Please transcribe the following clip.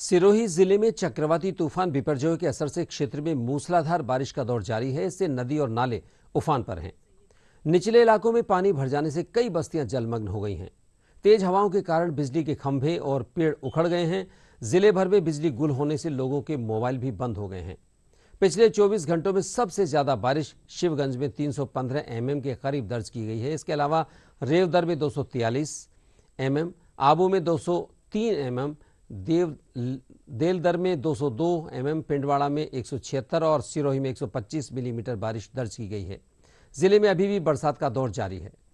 सिरोही जिले में चक्रवाती तूफान बिपरजोय के असर से क्षेत्र में मूसलाधार बारिश का दौर जारी है इससे नदी और नाले उफान पर हैं निचले इलाकों में पानी भर जाने से कई बस्तियां जलमग्न हो गई हैं तेज हवाओं के कारण बिजली के खंभे और पेड़ उखड़ गए हैं जिले भर में बिजली गुल होने से लोगों के मोबाइल भी बंद हो गए हैं पिछले 24 घंटों में सबसे ज्यादा बारिश शिवगंज में 315 mm के करीब दर्ज की गई है इसके अलावा रेवदर में 243 एम आबू में 203 एमएम देव देलदर में 202 एमएम पिंडवाड़ा में 176 और सिरोही में 125 मिलीमीटर बारिश दर्ज की गई है जिले में अभी भी बरसात का दौर जारी है